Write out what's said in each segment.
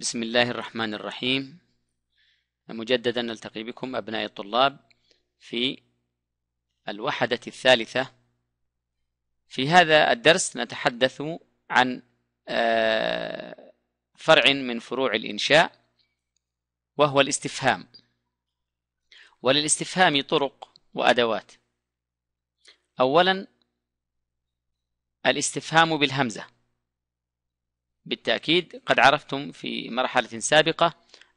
بسم الله الرحمن الرحيم مجددا نلتقي بكم أبناء الطلاب في الوحدة الثالثة في هذا الدرس نتحدث عن آه، فرع من فروع الإنشاء وهو الاستفهام وللاستفهام طرق وأدوات أولا الاستفهام بالهمزة بالتأكيد قد عرفتم في مرحلة سابقة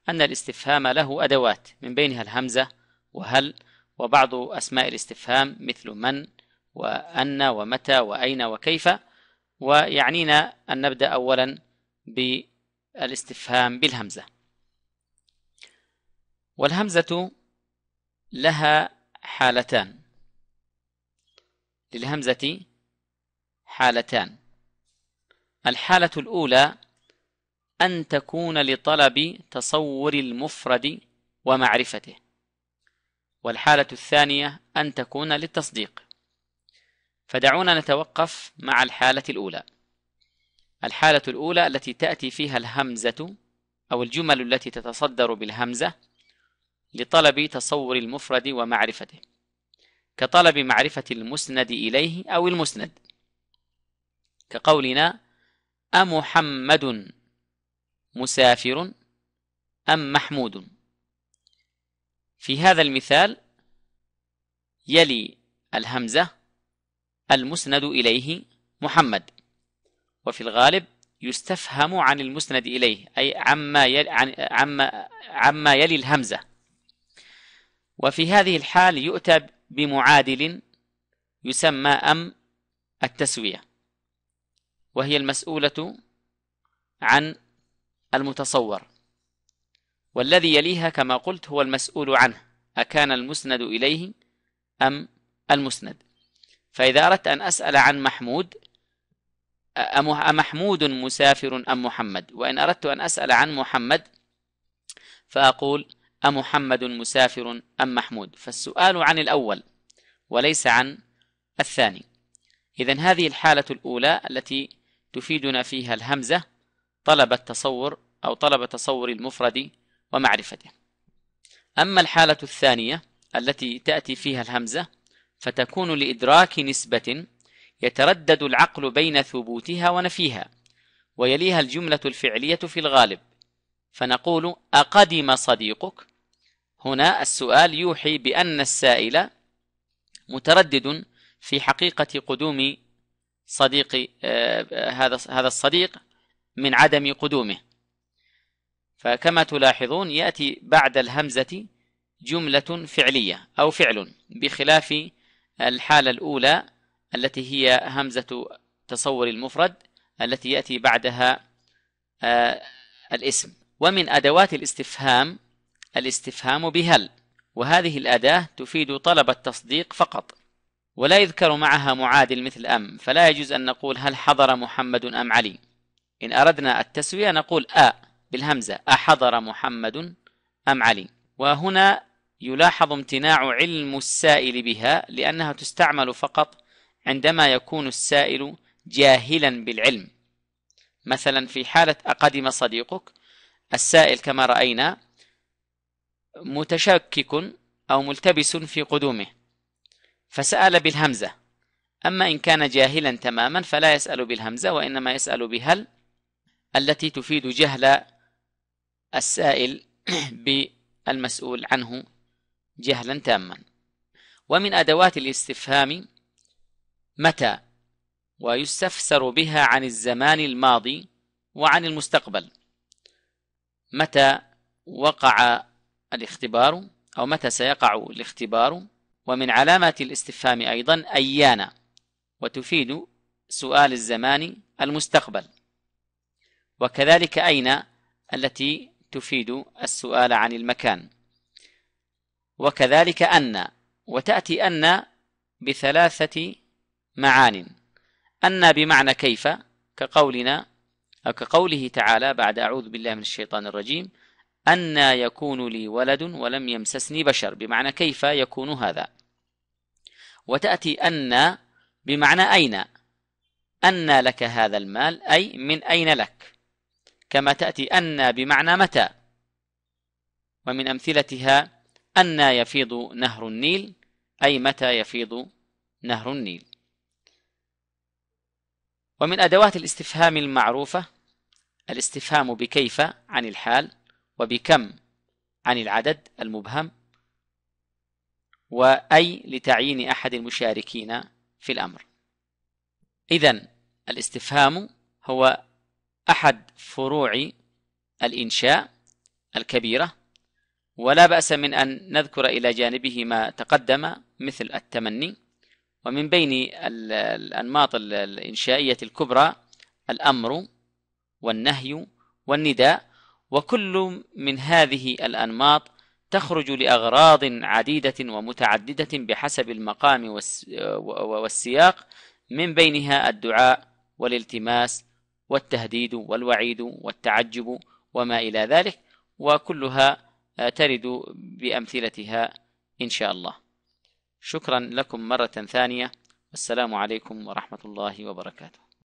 أن الاستفهام له أدوات من بينها الهمزة وهل وبعض أسماء الاستفهام مثل من وأن ومتى وأين وكيف ويعنينا أن نبدأ أولا بالاستفهام بالهمزة والهمزة لها حالتان للهمزة حالتان الحالة الأولى أن تكون لطلب تصور المفرد ومعرفته والحالة الثانية أن تكون للتصديق فدعونا نتوقف مع الحالة الأولى الحالة الأولى التي تأتي فيها الهمزة أو الجمل التي تتصدر بالهمزة لطلب تصور المفرد ومعرفته كطلب معرفة المسند إليه أو المسند كقولنا أمحمد مسافر أم محمود في هذا المثال يلي الهمزة المسند إليه محمد وفي الغالب يستفهم عن المسند إليه أي عما يلي, عن عما عما يلي الهمزة وفي هذه الحال يؤتى بمعادل يسمى أم التسوية وهي المسؤولة عن المتصور والذي يليها كما قلت هو المسؤول عنه أكان المسند إليه أم المسند فإذا أردت أن أسأل عن محمود أمحمود مسافر أم محمد وإن أردت أن أسأل عن محمد فأقول أمحمد مسافر أم محمود فالسؤال عن الأول وليس عن الثاني إذن هذه الحالة الأولى التي تفيدنا فيها الهمزة طلب التصور أو طلب تصور المفرد ومعرفته أما الحالة الثانية التي تأتي فيها الهمزة فتكون لإدراك نسبة يتردد العقل بين ثبوتها ونفيها ويليها الجملة الفعلية في الغالب فنقول أقدم صديقك هنا السؤال يوحي بأن السائل متردد في حقيقة قدوم صديق آه، هذا هذا الصديق من عدم قدومه فكما تلاحظون يأتي بعد الهمزة جملة فعلية أو فعل بخلاف الحالة الأولى التي هي همزة تصور المفرد التي يأتي بعدها آه، الاسم ومن أدوات الاستفهام الاستفهام بهل وهذه الأداة تفيد طلب التصديق فقط ولا يذكر معها معادل مثل أم فلا يجوز أن نقول هل حضر محمد أم علي إن أردنا التسوية نقول أ بالهمزة أحضر محمد أم علي وهنا يلاحظ امتناع علم السائل بها لأنها تستعمل فقط عندما يكون السائل جاهلا بالعلم مثلا في حالة أقدم صديقك السائل كما رأينا متشكك أو ملتبس في قدومه فسأل بالهمزة أما إن كان جاهلا تماما فلا يسأل بالهمزة وإنما يسأل بهل التي تفيد جهل السائل بالمسؤول عنه جهلا تاما ومن أدوات الاستفهام متى ويستفسر بها عن الزمان الماضي وعن المستقبل متى وقع الاختبار أو متى سيقع الاختبار ومن علامات الاستفهام أيضا أيانا وتفيد سؤال الزمان المستقبل وكذلك أين التي تفيد السؤال عن المكان وكذلك أن وتأتي أن بثلاثة معان أن بمعنى كيف كقولنا أو كقوله تعالى بعد أعوذ بالله من الشيطان الرجيم أن يكون لي ولد ولم يمسسني بشر بمعنى كيف يكون هذا وتأتي أن بمعنى أين أن لك هذا المال أي من أين لك كما تأتي أن بمعنى متى ومن أمثلتها أن يفيض نهر النيل أي متى يفيض نهر النيل ومن أدوات الاستفهام المعروفة الاستفهام بكيف عن الحال وبكم عن العدد المبهم وأي لتعيين أحد المشاركين في الأمر إذا الاستفهام هو أحد فروع الإنشاء الكبيرة ولا بأس من أن نذكر إلى جانبه ما تقدم مثل التمني ومن بين الأنماط الإنشائية الكبرى الأمر والنهي والنداء وكل من هذه الأنماط تخرج لأغراض عديدة ومتعددة بحسب المقام والسياق من بينها الدعاء والالتماس والتهديد والوعيد والتعجب وما إلى ذلك وكلها آه، ترد بأمثلتها إن شاء الله شكرا لكم مرة ثانية والسلام عليكم ورحمة الله وبركاته